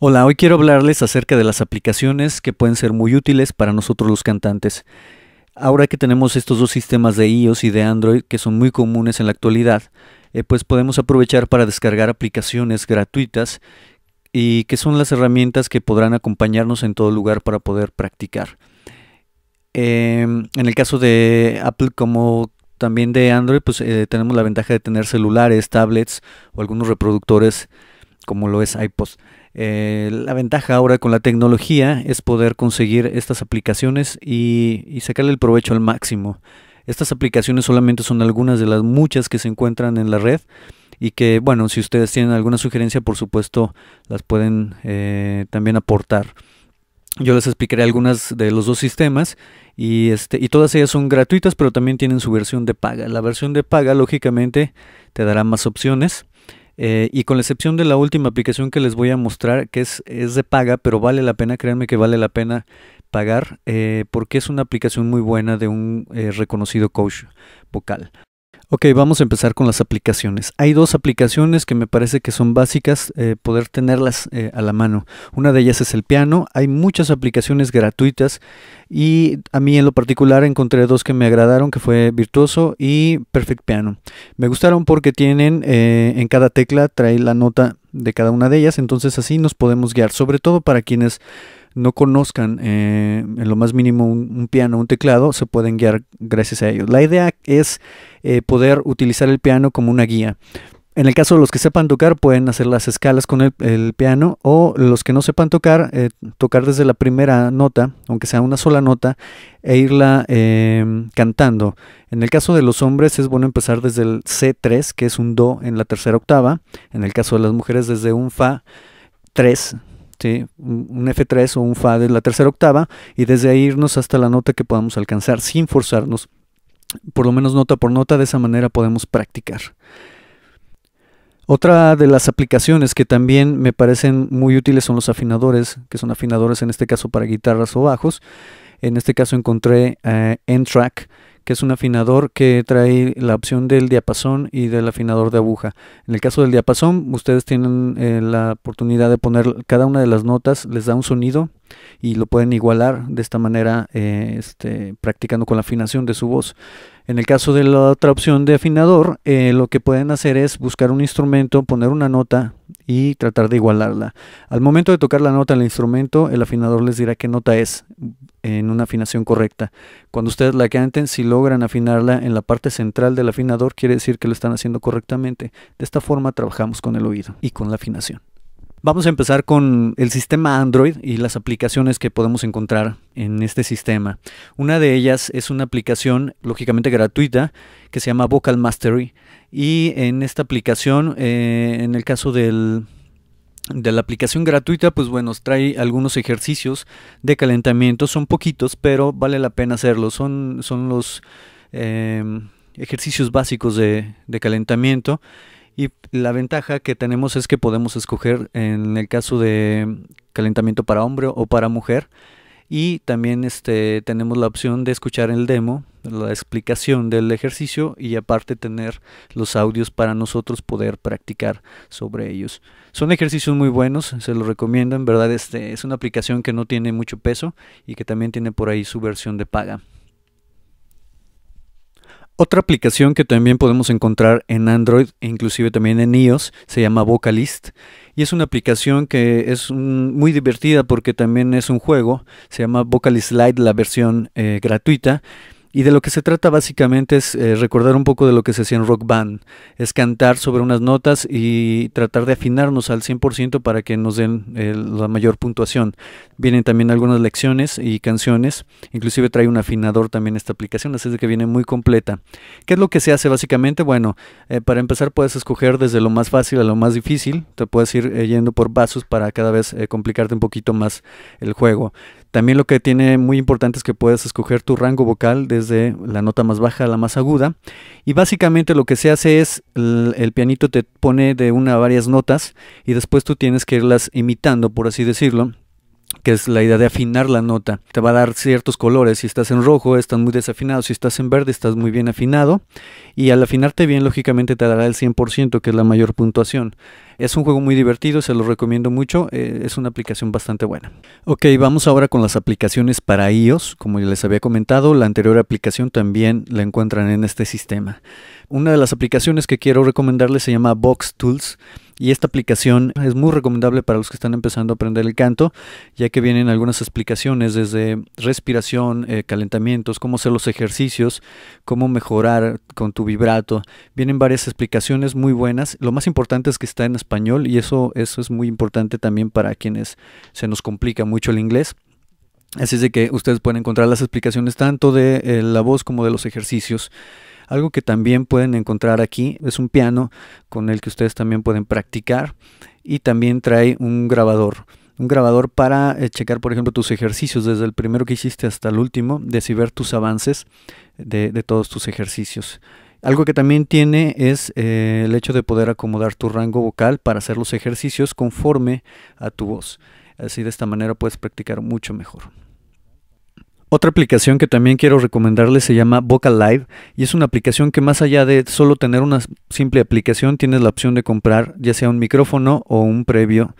Hola, hoy quiero hablarles acerca de las aplicaciones que pueden ser muy útiles para nosotros los cantantes. Ahora que tenemos estos dos sistemas de iOS y de Android que son muy comunes en la actualidad, eh, pues podemos aprovechar para descargar aplicaciones gratuitas y que son las herramientas que podrán acompañarnos en todo lugar para poder practicar. Em, en el caso de Apple como también de Android, pues eh, tenemos la ventaja de tener celulares, tablets o algunos reproductores como lo es iPod. Eh, la ventaja ahora con la tecnología es poder conseguir estas aplicaciones y, sacarle el provecho al máximo. Estas aplicaciones solamente son algunas de las muchas que se encuentran en la red y que, bueno, si ustedes tienen alguna sugerencia, por supuesto, las pueden eh, también aportar. Yo les explicaré algunas de los dos sistemas este, y todas ellas son gratuitas, pero también tienen su versión de paga. La versión de paga, lógicamente, te dará más opciones eh, y con la excepción de la última aplicación que les voy a mostrar, que es, de paga, pero vale la pena, créanme que vale la pena pagar, eh, porque es una aplicación muy buena de un eh, reconocido coach vocal. Ok, vamos a empezar con las aplicaciones. Hay dos aplicaciones que me parece que son básicas eh, poder tenerlas eh, a la mano. Una de ellas es el piano. Hay muchas aplicaciones gratuitas y a mí en lo particular encontré dos que me agradaron, que fue Virtuoso y Perfect Piano. Me gustaron porque tienen eh, en cada tecla trae la nota de cada una de ellas, entonces así nos podemos guiar, sobre todo para quienes no conozcan eh, en lo más mínimo un, piano, un teclado, se pueden guiar gracias a ellos. La idea es eh, poder utilizar el piano como una guía. En el caso de los que sepan tocar, pueden hacer las escalas con el, piano o los que no sepan tocar, eh, tocar desde la primera nota, aunque sea una sola nota, e irla em, cantando. En el caso de los hombres es bueno empezar desde el C3, que es un Do en la tercera octava. En el caso de las mujeres desde un Fa 3 un F3 o un Fa de la tercera octava y desde ahí irnos hasta la nota que podamos alcanzar sin forzarnos, por lo menos nota por nota, de esa manera podemos practicar. Otra de las aplicaciones que también me parecen muy útiles son los afinadores, que son afinadores en este caso para guitarras o bajos. En este caso encontré eh, N-Track que es un afinador que trae la opción del diapasón y del afinador de aguja. En el caso del diapasón, ustedes tienen eh, la oportunidad de poner cada una de las notas, les da un sonido y lo pueden igualar de esta manera eh, este, practicando con la afinación de su voz. En el caso de la otra opción de afinador, eh, lo que pueden hacer es buscar un instrumento, poner una nota y tratar de igualarla. Al momento de tocar la nota en el instrumento, el afinador les dirá qué nota es en una afinación correcta. Cuando ustedes la canten, si logran afinarla en la parte central del afinador, quiere decir que lo están haciendo correctamente. De esta forma trabajamos con el oído y con la afinación. Vamos a empezar con el sistema Android y las aplicaciones que podemos encontrar en este sistema. Una de ellas es una aplicación lógicamente gratuita que se llama Vocal Mastery y en esta aplicación, eh, en el caso del de la aplicación gratuita, pues bueno, trae algunos ejercicios de calentamiento, son poquitos, pero vale la pena hacerlos. Son, son los em, ejercicios básicos de, de, calentamiento. Y la ventaja que tenemos es que podemos escoger en el caso de calentamiento para hombre o para mujer y también este, tenemos la opción de escuchar el demo, la explicación del ejercicio y aparte tener los audios para nosotros poder practicar sobre ellos. Son ejercicios muy buenos, se los recomiendo, en verdad este, es una aplicación que no tiene mucho peso y que también tiene por ahí su versión de paga. Otra aplicación que también podemos encontrar en Android e inclusive también en iOS se llama Vocalist y es una aplicación que es muy divertida porque también es un juego, se llama Vocal Slide la versión eh, gratuita y de lo que se trata básicamente es eh, recordar un poco de lo que se hacía en rock band, es cantar sobre unas notas y tratar de afinarnos al 100% para que nos den eh, la mayor puntuación. Vienen también algunas lecciones y canciones, inclusive trae un afinador también esta aplicación, así es que viene muy completa. ¿Qué es lo que se hace básicamente? Bueno, eh, para empezar puedes escoger desde lo más fácil a lo más difícil, te puedes ir yendo por vasos para cada vez complicarte un poquito más el juego. También lo que tiene muy importante es que puedes escoger tu rango vocal desde de la nota más baja a la más aguda. Y básicamente lo que se hace es el, el pianito te pone de una a varias notas y después tú tienes que irlas imitando, por así decirlo, que es la idea de afinar la nota. Te va a dar ciertos colores. Si estás en rojo, estás muy desafinado. Si estás en verde, estás muy bien afinado. Y al afinarte bien, lógicamente te dará el 100%, que es la mayor puntuación. Es un juego muy divertido, se lo recomiendo mucho. Eh, es una aplicación bastante buena. Ok, vamos ahora con las aplicaciones para iOS. Como ya les había comentado, la anterior aplicación también la encuentran en este sistema. Una de las aplicaciones que quiero recomendarles se llama Box Tools. Y esta aplicación es muy recomendable para los que están empezando a aprender el canto, ya que vienen algunas explicaciones desde respiración, eh, calentamientos, cómo hacer los ejercicios, cómo mejorar con tu vibrato. Vienen varias explicaciones muy buenas. Lo más importante es que está en español y eso, eso es muy importante también para quienes se nos complica mucho el inglés. Así es de que ustedes pueden encontrar las explicaciones tanto de eh, la voz como de los ejercicios. Algo que también pueden encontrar aquí es un piano con el que ustedes también pueden practicar y también trae un grabador. Un grabador para eh, checar, por ejemplo, tus ejercicios, desde el primero que hiciste hasta el último, de si ver tus avances de, todos tus ejercicios. Algo que también tiene es eh, el hecho de poder acomodar tu rango vocal para hacer los ejercicios conforme a tu voz. Así de esta manera puedes practicar mucho mejor. Otra aplicación que también quiero recomendarles se llama Vocal Live y es una aplicación que más allá de solo tener una simple aplicación, tienes la opción de comprar ya sea un micrófono o un previo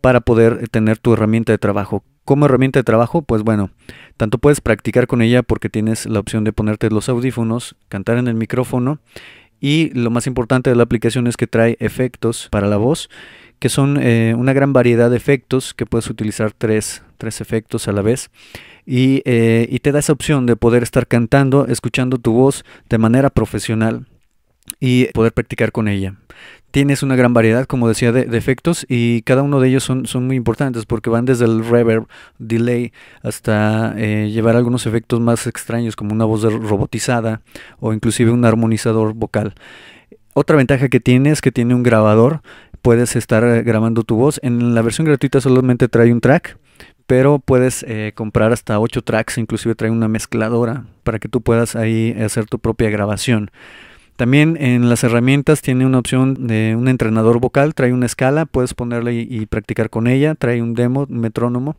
para poder tener tu herramienta de trabajo. Como herramienta de trabajo, pues bueno, tanto puedes practicar con ella porque tienes la opción de ponerte los audífonos, cantar en el micrófono y lo más importante de la aplicación es que trae efectos para la voz, que son eh, una gran variedad de efectos que puedes utilizar tres tres efectos a la vez. Eh, y, te da esa opción de poder estar cantando, escuchando tu voz de manera profesional y poder practicar con ella. Tienes una gran variedad, como decía, de, efectos y cada uno de ellos son, son, muy importantes porque van desde el reverb, delay, hasta eh, llevar algunos efectos más extraños como una voz robotizada o inclusive un armonizador vocal. Otra ventaja que tiene es que tiene un grabador, puedes estar eh, grabando tu voz. En la versión gratuita solamente trae un track, pero puedes eh, comprar hasta 8 tracks, inclusive trae una mezcladora para que tú puedas ahí hacer tu propia grabación. También en las herramientas tiene una opción de un entrenador vocal, trae una escala, puedes ponerla y, y practicar con ella, trae un demo, un metrónomo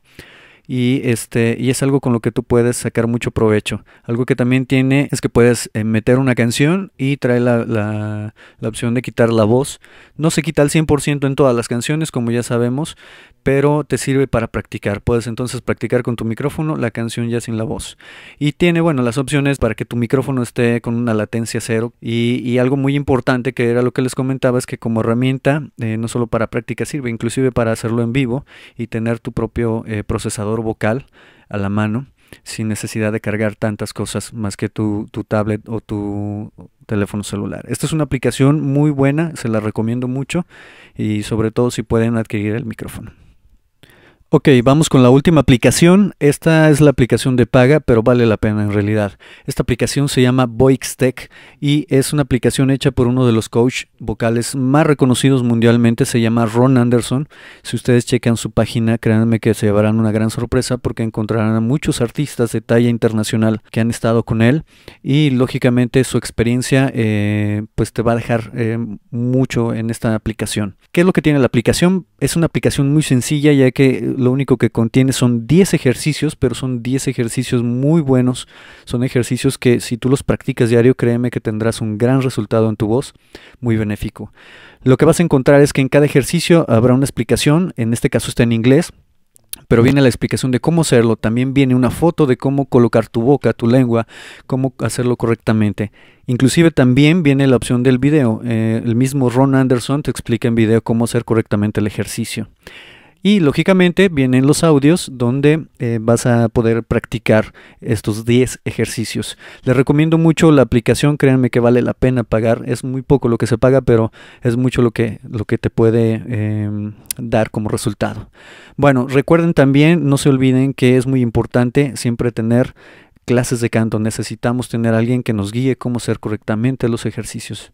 y este y es algo con lo que tú puedes sacar mucho provecho. Algo que también tiene es que puedes eh, meter una canción y trae la, opción de quitar la voz. No se quita al 100% en todas las canciones, como ya sabemos, pero te sirve para practicar. Puedes entonces practicar con tu micrófono la canción ya sin la voz. Y tiene, bueno, las opciones para que tu micrófono esté con una latencia cero. Y, algo muy importante que era lo que les comentaba es que como herramienta, eh, no solo para práctica sirve, inclusive para hacerlo en vivo y tener tu propio eh, procesador vocal a la mano sin necesidad de cargar tantas cosas más que tu, tablet o tu teléfono celular. Esta es una aplicación muy buena, se la recomiendo mucho y sobre todo si pueden adquirir el micrófono. Ok, vamos con la última aplicación. Esta es la aplicación de paga, pero vale la pena en realidad. Esta aplicación se llama Voixtech y es una aplicación hecha por uno de los coach vocales más reconocidos mundialmente. Se llama Ron Anderson. Si ustedes checan su página, créanme que se llevarán una gran sorpresa porque encontrarán a muchos artistas de talla internacional que han estado con él y lógicamente su experiencia eh, pues te va a dejar eh, mucho en esta aplicación. ¿Qué es lo que tiene la aplicación? Es una aplicación muy sencilla ya que lo único que contiene son 10 ejercicios, pero son 10 ejercicios muy buenos. Son ejercicios que si tú los practicas diario, créeme que tendrás un gran resultado en tu voz, muy benéfico. Lo que vas a encontrar es que en cada ejercicio habrá una explicación, en este caso está en inglés, pero viene la explicación de cómo hacerlo, también viene una foto de cómo colocar tu boca, tu lengua, cómo hacerlo correctamente. Inclusive también viene la opción del video. Eh, el mismo Ron Anderson te explica en video cómo hacer correctamente el ejercicio. Y lógicamente vienen los audios donde eh, vas a poder practicar estos 10 ejercicios. Les recomiendo mucho la aplicación, créanme que vale la pena pagar. Es muy poco lo que se paga, pero es mucho lo que, lo que te puede em, dar como resultado. Bueno, recuerden también, no se olviden que es muy importante siempre tener clases de canto. Necesitamos tener alguien que nos guíe cómo hacer correctamente los ejercicios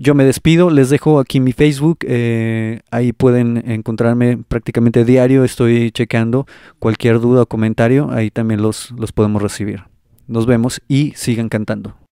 yo me despido, les dejo aquí mi Facebook, eh, ahí pueden encontrarme prácticamente diario, estoy checando cualquier duda o comentario, ahí también los, los podemos recibir. Nos vemos y sigan cantando.